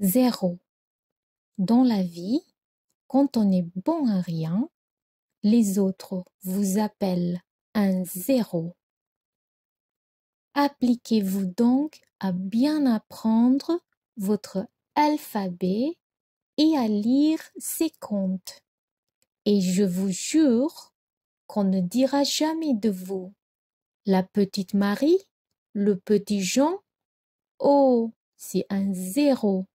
Zéro. Dans la vie, quand on est bon à rien, les autres vous appellent un zéro. Appliquez-vous donc à bien apprendre votre alphabet et à lire ses comptes. Et je vous jure qu'on ne dira jamais de vous la petite Marie, le petit Jean. Oh, c'est un zéro.